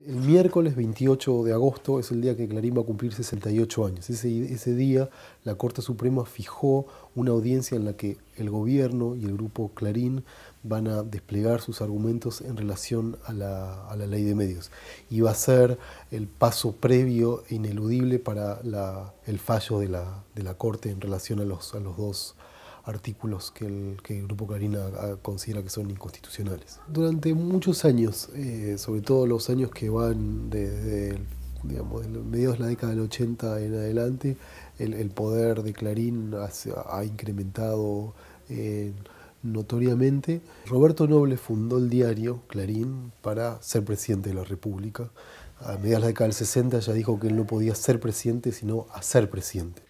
El miércoles 28 de agosto es el día que Clarín va a cumplir 68 años. Ese, día la Corte Suprema fijó una audiencia en la que el gobierno y el grupo Clarín van a desplegar sus argumentos en relación a la, ley de medios. Y va a ser el paso previo e ineludible para el fallo de la, Corte en relación a los dos artículos que el, Grupo Clarín ah, considera que son inconstitucionales. Durante muchos años, eh, sobre todo los años que van desde digamos, mediados de la década del 80 en adelante, el, poder de Clarín ha, incrementado eh, notoriamente. Roberto Noble fundó el diario Clarín para ser presidente de la República. A mediados de la década del 60 ya dijo que él no podía ser presidente, sino hacer presidente.